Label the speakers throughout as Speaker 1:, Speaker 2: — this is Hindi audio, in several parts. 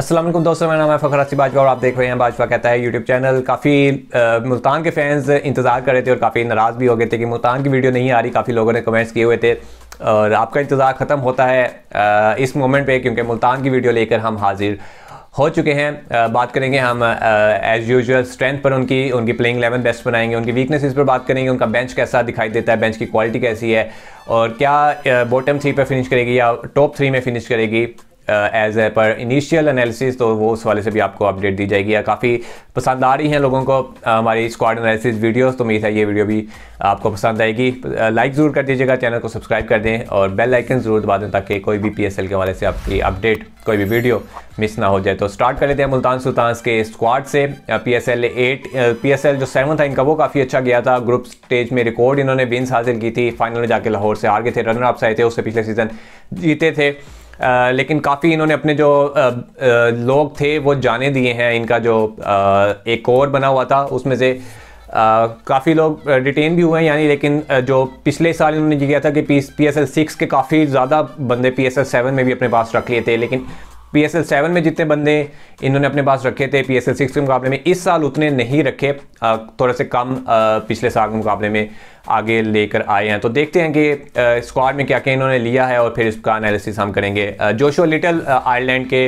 Speaker 1: असलम दोस्तों मेरा नाम है फ़खर असली बाजवा और आप देख रहे हैं बाजवा कहता है यूट्यूब चैनल काफ़ी मुल्तान के फैंस इंतज़ार कर रहे थे और काफ़ी नाराज़ भी हो गए थे कि मुल्तान की वीडियो नहीं आ रही काफ़ी लोगों ने कमेंट्स किए हुए थे और आपका इंतज़ार ख़त्म होता है आ, इस मोमेंट पे क्योंकि मुल्तान की वीडियो लेकर हम हाजिर हो चुके हैं आ, बात करेंगे हम एज यूजल स्ट्रेंथ पर उनकी उनकी प्लेइंग एलेवन बेस्ट बनाएंगे उनकी वीकनेसेस पर बात करेंगे उनका बेंच कैसा दिखाई देता है बेंच की क्वालिटी कैसी है और क्या बॉटम थ्री पर फिनिश करेगी या टॉप थ्री में फिनिश करेगी as a per initial analysis तो वो उस वाले से भी आपको अपडेट दी जाएगी या काफ़ी पसंद आ रही हैं लोगों को uh, हमारी स्क्वाड एनालिसिस वीडियोस तो मेरी था ये वीडियो भी आपको पसंद आएगी लाइक uh, ज़रूर कर दीजिएगा चैनल को सब्सक्राइब कर दें और बेल आइकन ज़रूर दबा दें ताकि कोई भी पी के वाले से आपकी अपडेट कोई भी वीडियो मिस ना हो जाए तो स्टार्ट कर लेते हैं मुल्तान सुल्तान के स्क्वाड से P S L eight P S L जो सेवन था इनका वो काफ़ी अच्छा गया था ग्रुप स्टेज में रिकॉर्ड इन्होंने बिन्स हासिल की थी फाइनल में जाके लाहौर से हार गए थे रनर अप्स आए थे उससे पिछले सीज़न जीते थे लेकिन काफ़ी इन्होंने अपने जो लोग थे वो जाने दिए हैं इनका जो एक और बना हुआ था उसमें से काफ़ी लोग डिटेन भी हुए हैं यानी लेकिन जो पिछले साल इन्होंने किया था कि पी एस एल सिक्स के काफ़ी ज़्यादा बंदे पी एस एल सेवन में भी अपने पास रख लिए थे लेकिन पी एस एल सेवन में जितने बंदे इन्होंने अपने पास रखे थे पी एस एल सिक्स के मुकाबले में इस साल उतने नहीं रखे थोड़े से कम पिछले साल के मुकाबले में आगे लेकर आए हैं तो देखते हैं कि स्क्वाड में क्या क्या इन्होंने लिया है और फिर इसका एनालिसिस हम करेंगे जोशो लिटल आयरलैंड के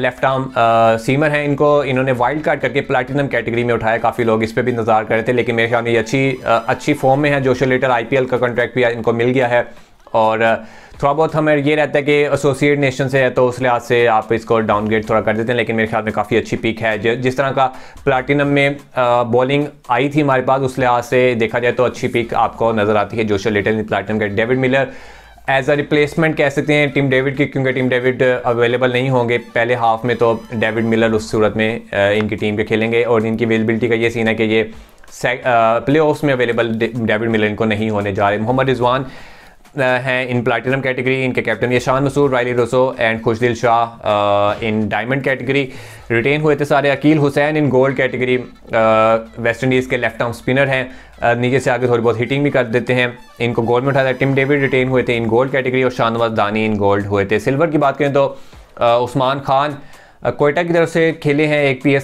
Speaker 1: लेफ्ट आर्म सीमर हैं इनको इन्होंने वाइल्ड कार्ड करके प्लैटिनम कैटेगरी में उठाया काफ़ी लोग इस पर भी इंतजार कर रहे थे लेकिन मेरे ख्याल में ये अच्छी आ, अच्छी फॉर्म में है जोशो लिटल आईपीएल का कॉन्ट्रैक्ट भी इनको मिल गया है और थोड़ा बहुत हमें ये रहता है कि एसोसिएट नेशन से है तो उस लिहाज से आप इसको डाउनग्रेड थोड़ा कर देते हैं लेकिन मेरे ख्याल में काफ़ी अच्छी पिक है जिस तरह का प्लाटिनम में बॉलिंग आई थी हमारे पास उस लिहाज से देखा जाए तो अच्छी पिक आपको नज़र आती है जोशो लिटल प्लाटिनम के David Miller as a replacement कह सकते हैं टीम डेविड की क्योंकि टीम डेविड अवेलेबल नहीं होंगे पहले हाफ में तो डेविड मिलर उस सूरत में इनकी टीम के खेलेंगे और इनकी अवेलेबिलिटी का ये सीन है कि ये प्ले ऑफ में अवेलेबल डेविड मिलर इनको नहीं होने जा रहे मोहम्मद रिजवान हैं इन प्लाटिनम कैटेगरी इनके captain Shan Masood Rilee Rossouw and Khushdil Shah in diamond category retain हुए थे सारे Akeal Hosein in gold category West Indies के लेफ्ट आर्म स्पिनर हैं नीचे से आगे थोड़ी बहुत हिटिंग भी कर देते हैं इनको गोल्ड में उठाया था टिम डेविड रिटेन हुए थे इन गोल्ड कैटेगरी और शाहनवाज दानी इन गोल्ड हुए थे सिल्वर की बात करें तो उस्मान खान कोयटा की तरफ से खेले हैं एक पी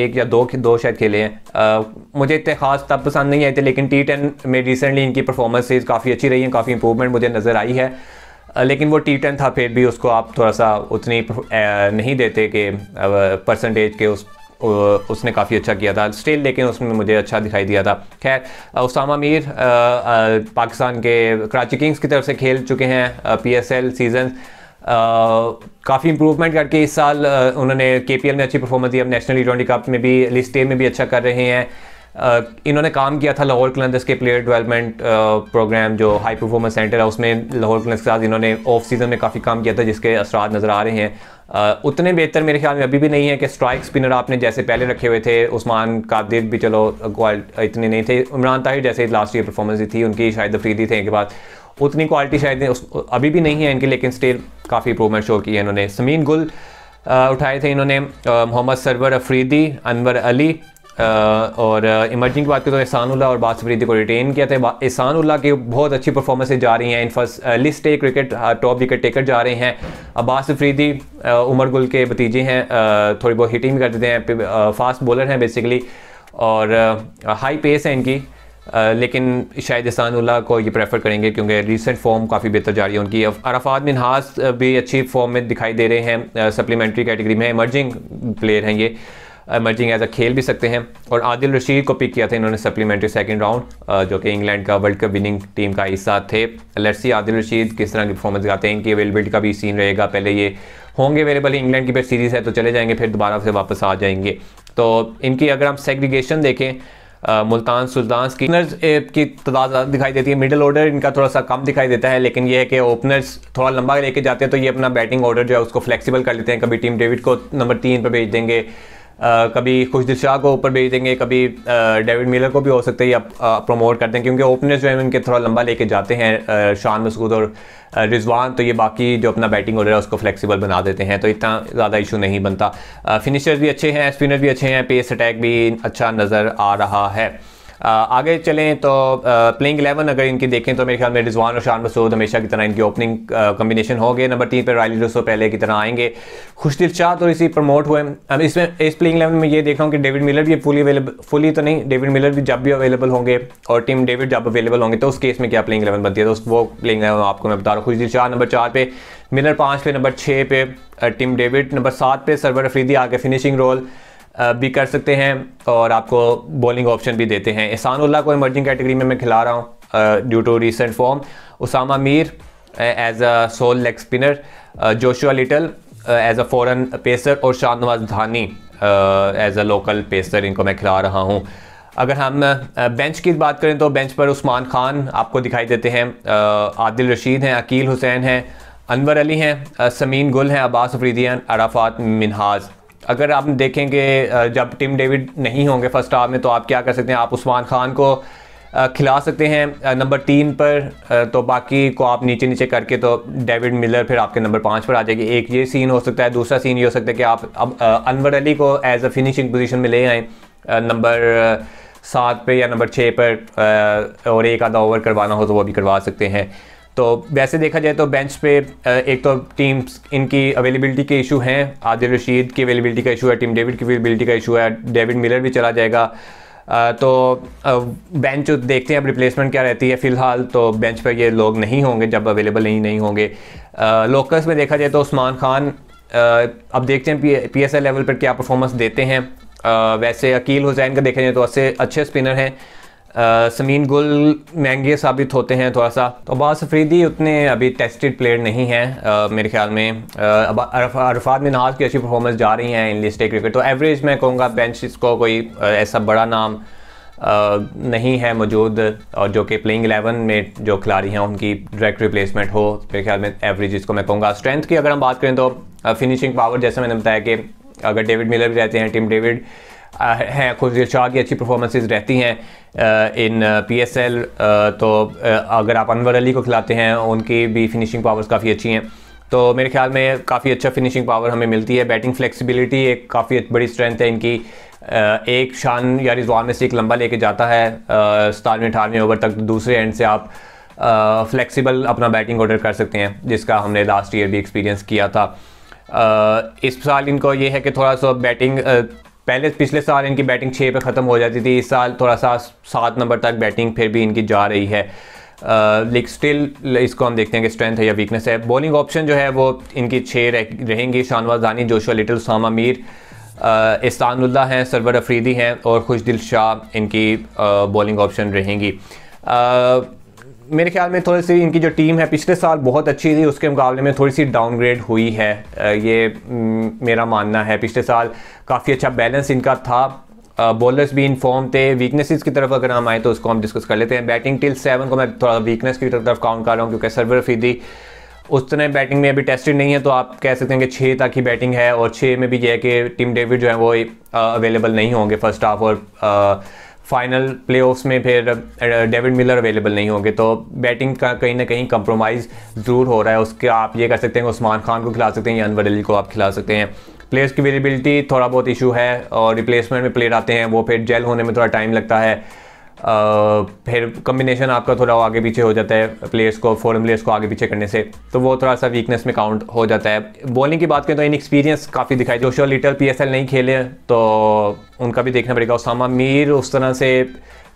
Speaker 1: एक या दो दो शायद खेले हैं मुझे इतने खास तब पसंद नहीं आए थे लेकिन टी टेन में रिसेंटली इनकी परफॉर्मेंसेज काफ़ी अच्छी रही हैं काफ़ी इंप्रूवमेंट मुझे नज़र आई है लेकिन वो टी टेन था फिर भी उसको आप थोड़ा सा उतनी नहीं देते कि परसेंटेज के उस उसने काफ़ी अच्छा किया था स्टिल लेकिन उसमें मुझे अच्छा दिखाई दिया था खैर उसामा मीर पाकिस्तान के कराची किंग्स की तरफ से खेल चुके हैं पी एस एल सीजन काफ़ी इंप्रूवमेंट करके इस साल उन्होंने के में अच्छी परफॉर्मेंस दी अब नेशनल टी ट्वेंटी कप में भी लिस्ट ए में भी अच्छा कर रहे हैं इन्होंने काम किया था लाहौर क्लंदर्स के प्लेयर डेवलपमेंट प्रोग्राम जो हाई परफॉर्मेंस सेंटर है उसमें लाहौर क्लंदर्स के साथ इन्होंने ऑफ सीज़न में काफ़ी काम किया था जिसके असरात नज़र आ रहे हैं उतने बेहतर मेरे ख्याल में अभी भी नहीं है कि स्ट्राइक स्पिनर आपने जैसे पहले रखे हुए थे उस्मान कादिर भी चलो इतने नहीं थे इमरान ताहिर जैसे लास्ट ईयर परफॉर्मेंस थी उनकी शायद अफरीदी थे इनके बाद उतनी क्वालिटी शायद अभी भी नहीं है इनकी लेकिन स्टिल काफ़ी इंप्रूवमेंट शो की है इन्होंने समीन गुल उठाए थे इन्होंने मोहम्मद सरवर अफरीदी अनवर अली और इमर्जिंग की बात करें तो उल्ला और बास को रिटेन किया था उल्ला की बहुत अच्छी परफॉर्मेंसेज जा रही हैं in first list A cricket top wicket taker जा रहे हैं अब्बास अफरीदी उमर गुल के भतीजे हैं थोड़ी बहुत हिटिंग भी कर देते हैं फास्ट बॉलर हैं बेसिकली और हाई पेस है इनकी लेकिन शायद इसानुल्ला को ये प्रेफर करेंगे क्योंकि रिसेंट फॉर्म काफ़ी बेहतर जा रही है उनकी अराफात मिनहास भी अच्छी फॉर्म में दिखाई दे रहे हैं सप्लीमेंट्री कैटेगरी में इमर्जिंग प्लेयर हैं ये इमर्जिंग एज अ खेल भी सकते हैं और आदिल रशीद को पिक किया था इन्होंने सप्लीमेंट्री सेकेंड राउंड जो कि इंग्लैंड का वर्ल्ड कप विनिंग टीम का हिस्सा थे लर्सी आदिल रशीद किस तरह की परफॉर्मेंस गाते हैं इनकी अवेलेबिलिटी का भी सीन रहेगा पहले ये होंगे अवेलेबल इंग्लैंड की बेस्ट सीरीज़ है तो चले जाएंगे फिर दोबारा से वापस आ जाएंगे तो इनकी अगर हम सेग्रीगेशन देखें मुल्तान सुल्तान स्किनर्स की तादाद दिखाई देती है मिडिल ऑर्डर इनका थोड़ा सा कम दिखाई देता है लेकिन ये है कि ओपनर्स थोड़ा लंबा लेके जाते हैं तो ये अपना बैटिंग ऑर्डर जो है उसको फ्लेक्सिबल कर लेते हैं कभी टीम डेविड को नंबर तीन पर भेज देंगे कभी खुशदिल शाह को ऊपर भेज देंगे कभी डेविड मिलर को भी हो सकता है या प्रमोट करते हैं क्योंकि ओपनर्स जो है उनके थोड़ा लंबा लेके जाते हैं शान मसूद और रिजवान तो ये बाकी जो अपना बैटिंग ऑर्डर है उसको फ्लेक्सिबल बना देते हैं तो इतना ज़्यादा इशू नहीं बनता फिनिशर्स भी अच्छे हैं स्पिनर भी अच्छे हैं पेस अटैक भी अच्छा नज़र आ रहा है आगे चलें तो प्लेइंग इलेवन अगर इनकी देखें तो मेरे ख्याल में रिजवान और शान मसूद हमेशा की तरह इनकी ओपनिंग कम्बिनेशन हो गए नंबर तीन पर रायली रसो पहले की तरह आएंगे खुशदिल शाह तो इसी प्रमोट हुए अब इसमें इस प्लेइंग इलेवन में ये देख रहा हूँ कि डेविड मिलर भी फुली अवेलेबल फुली तो नहीं डेविड मिलर भी जब भी अवेलेबल होंगे और टीम डेविड जब अवेलेबल होंगे तो उस केस में क्या प्लेइंग इलेवन बनती है तो वो प्लेइंग इलेवन आपको मैं बता रहा हूँ खुशदिल शाह नंबर चार पे मिलर पाँच पे नंबर छः पे टीम डेविड नंबर सात पे सरवर अफरीदी आगे फिनिशिंग रोल भी कर सकते हैं और आपको बॉलिंग ऑप्शन भी देते हैं एहसान उल्ला को इमर्जिंग कैटेगरी में मैं खिला रहा हूँ due to recent form Usama Mir as a sole leg spinner Joshua Little as a foreign pacer और Shah Nawaz Dhani as a local pacer इनको मैं खिला रहा हूँ अगर हम बेंच की बात करें तो बेंच पर उस्मान खान आपको दिखाई देते हैं आदिल रशीद हैं अकील हुसैन हैं अनवर अली हैं समीन गुल हैं अब्बास अफरीदी अराफात मिनहाज अगर आप देखेंगे जब टिम डेविड नहीं होंगे फर्स्ट हाफ में तो आप क्या कर सकते हैं आप उस्मान खान को खिला सकते हैं नंबर तीन पर तो बाकी को आप नीचे नीचे करके तो डेविड मिलर फिर आपके नंबर पाँच पर आ जाएगी एक ये सीन हो सकता है दूसरा सीन ये हो सकता है कि आप अब अनवर अली को एज अ फिनिशिंग पोजीशन में ले आएँ नंबर सात पे या नंबर छः पर और एक आधा ओवर करवाना हो तो वो भी करवा सकते हैं तो वैसे देखा जाए तो बेंच पे एक तो टीम्स इनकी अवेलेबिलिटी के इशू हैं आदिल रशीद की अवेलेबिलिटी का इशू है टीम डेविड की अवेलेबिलिटी का इशू है डेविड मिलर भी चला जाएगा तो बेंच देखते हैं अब रिप्लेसमेंट क्या रहती है फ़िलहाल तो बेंच पर ये लोग नहीं होंगे जब अवेलेबल नहीं, नहीं होंगे लोकस में देखा जाए तो उस्मान खान अब देखते हैं पी एस एल लेवल पर क्या परफॉर्मेंस देते हैं वैसे अकील हुसैन का देखा जाए तो अच्छे अच्छे स्पिनर हैं समीन गुल महंगे साबित होते हैं थोड़ा सा तो अब्बास अफरीदी उतने अभी टेस्टेड प्लेयर नहीं हैं मेरे ख्याल में अरफात में नहाज की अच्छी परफॉर्मेंस जा रही हैं इन लिस्ट क्रिकेट तो एवरेज मैं कहूँगा बेंच इसको कोई ऐसा बड़ा नाम आ, नहीं है मौजूद और जो कि प्लेइंग एलेवन में जो खिलाड़ी हैं उनकी डायरेक्ट रिप्लेसमेंट हो मेरे ख्याल में एवरेज इसको मैं कहूँगा स्ट्रेंथ की अगर हम बात करें तो फिनिशिंग पावर जैसे मैंने बताया कि अगर डेविड मिलर भी रहते हैं टीम डेविड हैं खुद शाह की अच्छी परफॉर्मेंसेज रहती हैं इन पीएसएल तो अगर आप अनवर अली को खिलाते हैं उनकी भी फिनिशिंग पावर्स काफ़ी अच्छी हैं तो मेरे ख्याल में काफ़ी अच्छा फिनिशिंग पावर हमें मिलती है बैटिंग फ्लेक्सिबिलिटी एक काफ़ी बड़ी स्ट्रेंथ है इनकी एक शान या रिजवान में से एक लंबा लेके जाता है सतारवें अठारहवें ओवर तक दूसरे एंड से आप फ्लेक्सिबल अपना बैटिंग ऑर्डर कर सकते हैं जिसका हमने लास्ट ईयर भी एक्सपीरियंस किया था इस साल इनको ये है कि थोड़ा सा बैटिंग पहले पिछले साल इनकी बैटिंग छः पे ख़त्म हो जाती थी इस साल थोड़ा सा सात नंबर तक बैटिंग फिर भी इनकी जा रही है लेकिन स्टिल इसको हम देखते हैं कि स्ट्रेंथ है या वीकनेस है बॉलिंग ऑप्शन जो है वो इनकी छः रह, रहेंगी शानवाज जानी जोशो लिटिल सामा मीर इस्तानुल्ला हैं सरवर अफरीदी हैं और खुशदिल शाह इनकी बॉलिंग ऑप्शन रहेंगी मेरे ख्याल में थोड़ी सी इनकी जो टीम है पिछले साल बहुत अच्छी थी उसके मुकाबले में थोड़ी सी डाउनग्रेड हुई है ये मेरा मानना है पिछले साल काफ़ी अच्छा बैलेंस इनका था बॉलर्स भी इनफॉर्म थे वीकनेसेस की तरफ अगर हम आए तो उसको हम डिस्कस कर लेते हैं बैटिंग टिल सेवन को मैं थोड़ा वीकनेस की तरफ काउंट कर रहा हूँ क्योंकि सर्वर फीदी उतने बैटिंग में अभी टेस्टेड नहीं है तो आप कह सकते हैं कि छः तक ही बैटिंग है और छः में भी यह है कि टीम डेविड जो है वो अवेलेबल नहीं होंगे फर्स्ट हाफ और फाइनल प्ले में फिर डेविड मिलर अवेलेबल नहीं होंगे तो बैटिंग का कहीं ना कहीं कंप्रोमाइज़ ज़रूर हो रहा है उसके आप ये कर सकते हैं उस्मान खान को खिला सकते हैं या अनवर अली को आप खिला सकते हैं प्लेयर्स की अवेलेबिलिटी थोड़ा बहुत इशू है और रिप्लेसमेंट में प्लेयर आते हैं वो फिर जेल होने में थोड़ा टाइम लगता है फिर कम्बिनेशन आपका थोड़ा आगे पीछे हो जाता है प्लेयर्स को फॉरन प्लेयर्स को आगे पीछे करने से तो वो थोड़ा सा वीकनेस में काउंट हो जाता है बॉलिंग की बात करें तो इन एक्सपीरियंस काफ़ी दिखाई जोशो लिटल पी नहीं खेले तो उनका भी देखना पड़ेगा उसामा मीर उस तरह से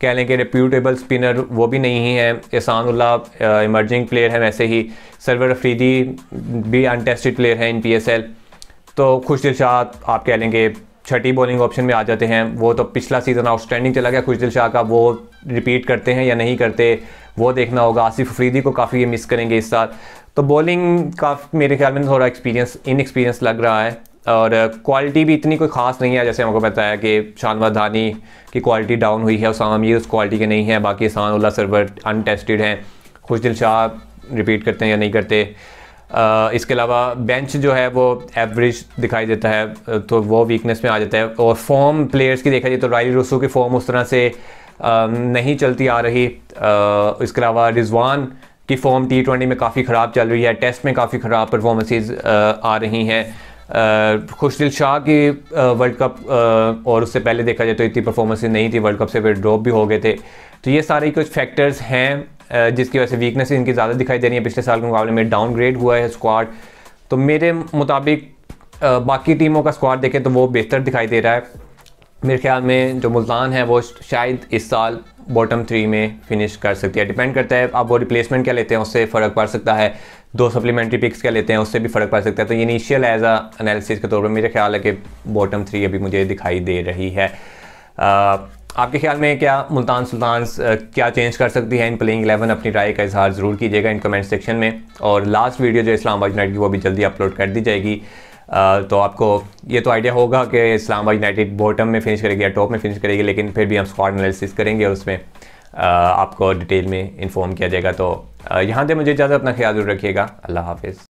Speaker 1: कह लें कि रिप्यूटेबल स्पिनर वो भी नहीं है एहसान उल्ला इमर्जिंग प्लेयर है वैसे ही सरवर अफरीदी भी अनटेस्टेड प्लेयर है इन पी तो खुश शाह आप कह लेंगे छठी बॉलिंग ऑप्शन में आ जाते हैं वो तो पिछला सीज़न आउटस्टैंडिंग चला गया खुशदिल शाह का वो रिपीट करते हैं या नहीं करते वो देखना होगा आसिफ अफरीदी को काफ़ी ये मिस करेंगे इस साल तो बॉलिंग का मेरे ख्याल में थोड़ा एक्सपीरियंस इन एक्सपीरियंस लग रहा है और क्वालिटी भी इतनी कोई ख़ास नहीं है जैसे हमको पता है कि शानवा धानी की क्वालिटी डाउन हुई है उसाम ये उस क्वालिटी के नहीं है बाकी असान उल्ला सरवर अनटेस्टेड हैं खुशदिल शाह रिपीट करते हैं या नहीं करते इसके अलावा बेंच जो है वो एवरेज दिखाई देता है तो वो वीकनेस में आ जाता है और फॉर्म प्लेयर्स की देखा जाए तो राइली रोसो की फॉर्म उस तरह से नहीं चलती आ रही इसके अलावा रिजवान की फॉर्म टी ट्वेंटी में काफ़ी ख़राब चल रही है टेस्ट में काफ़ी ख़राब परफॉर्मेंसेज आ रही हैं खुशदिल शाह की वर्ल्ड कप और उससे पहले देखा जाए तो इतनी परफॉर्मेंसेज नहीं थी वर्ल्ड कप से फिर ड्रॉप भी हो गए थे तो ये सारे कुछ फैक्टर्स हैं जिसकी वजह से वीकनेस इनकी ज़्यादा दिखाई दे रही है पिछले साल के मुकाबले में डाउनग्रेड हुआ है स्क्वाड तो मेरे मुताबिक बाकी टीमों का स्क्वाड देखें तो वो बेहतर दिखाई दे रहा है मेरे ख्याल में जो मुल्तान है वो शायद इस साल बॉटम थ्री में फिनिश कर सकती है डिपेंड करता है आप वो रिप्लेसमेंट क्या लेते हैं उससे फ़र्क पड़ सकता है दो सप्लीमेंट्री पिक्स क्या लेते हैं उससे भी फ़र्क पड़ सकता है तो इनिशियल एज आ एनालिसिस के तौर पर मेरे ख्याल है कि बॉटम थ्री अभी मुझे दिखाई दे रही है आ, आपके ख्याल में क्या मुल्तान सुल्तान क्या चेंज कर सकती है इन प्लेइंग एलेवन अपनी राय का इजहार ज़रूर कीजिएगा इन कमेंट सेक्शन में और लास्ट वीडियो जो इस्लामाबाद यूनाइटेड की वो भी जल्दी अपलोड कर दी जाएगी तो आपको ये तो आइडिया होगा कि इस्लामाबाद यूनाइटेड बॉटम में फिनिश करेगी या टॉप में फिनिश करेगी लेकिन फिर भी हम स्कॉड एनालिसिस करेंगे और उसमें आपको डिटेल में इन्फॉर्म किया जाएगा तो यहाँ से मुझे इजाज़त अपना ख्याल रखिएगा अल्लाह हाफिज़